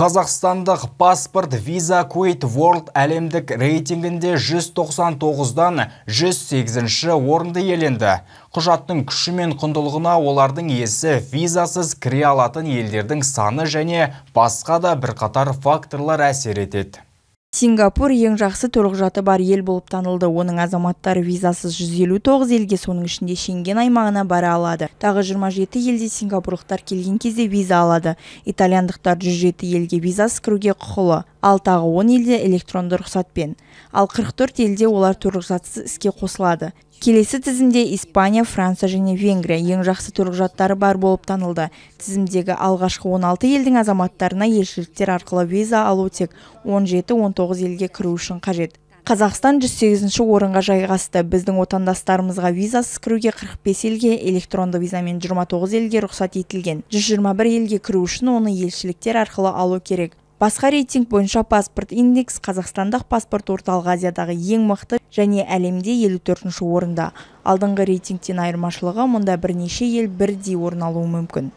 Қазақстандық паспорт Visa Kuwait World әлемдік рейтингінде 199-дан 108-ші орынды еленді. Құжаттың күші мен құндылығына олардың есі визасыз кіре алатын елдердің саны және басқа да бірқатар факторлар әсер етеді сингапур ең жақсы төлқұжаты бар ел болып танылды оның азаматтары визасыз 159 елге соның ішінде шенген аймағына бара алады тағы 27 елде сингапурлықтар келген кезде виза алады итальяндықтар 107 елге визасыз кіруге құқылы ал тағы 10 елде электронды рұқсатпен ал 44 елде олар төлқұжатсыз іске қосылады келесі тізімде испания франция және венгрия ең жақсы төлқұжаттары бар болып танылды тізімдегі алғашқы 16 елдің азаматтарына елшіліктер арқылы виза алу тек 17-19 елге кіру үшін қажет қазақстан 108-ші орынға жайғасты біздің отандастарымызға визасыз кіруге 45 елге электронды визамен 29 елге рұқсат етілген 121 елге кіру үшін оны елшіліктер арқылы алу керек басқа рейтинг бойынша паспорт индекс қазақстандық паспорт орталық азиядағы ең мықты және әлемде 54 ші орында алдыңғы рейтингтен айырмашылығы мұнда бірнеше ел бірдей орын алуы мүмкін